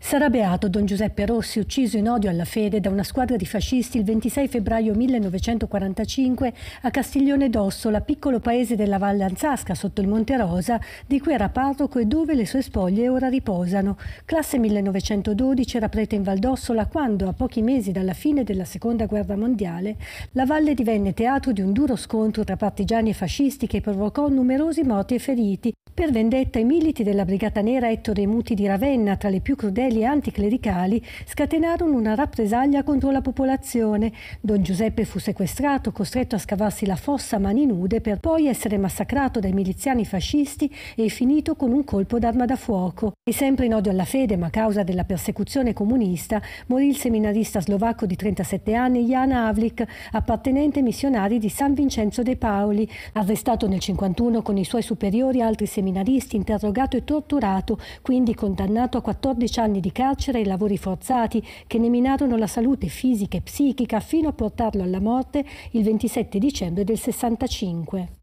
Sarà beato Don Giuseppe Rossi, ucciso in odio alla fede da una squadra di fascisti il 26 febbraio 1945 a Castiglione d'Ossola, piccolo paese della Valle Anzasca sotto il Monte Rosa, di cui era parroco e dove le sue spoglie ora riposano. Classe 1912 era prete in Valdossola quando, a pochi mesi dalla fine della Seconda Guerra Mondiale, la valle divenne teatro di un duro scontro tra partigiani e fascisti che provocò numerosi morti e feriti. Per vendetta i militi della Brigata Nera Ettore Muti di Ravenna, tra le più crudeli ribelli anticlericali scatenarono una rappresaglia contro la popolazione. Don Giuseppe fu sequestrato, costretto a scavarsi la fossa a mani nude per poi essere massacrato dai miliziani fascisti e finito con un colpo d'arma da fuoco. E sempre in odio alla fede, ma a causa della persecuzione comunista, morì il seminarista slovacco di 37 anni Jan Avlik, appartenente ai missionari di San Vincenzo de Paoli, arrestato nel 1951 con i suoi superiori e altri seminaristi, interrogato e torturato, quindi condannato a 14 anni anni di carcere e lavori forzati che ne minarono la salute fisica e psichica fino a portarlo alla morte il 27 dicembre del 65.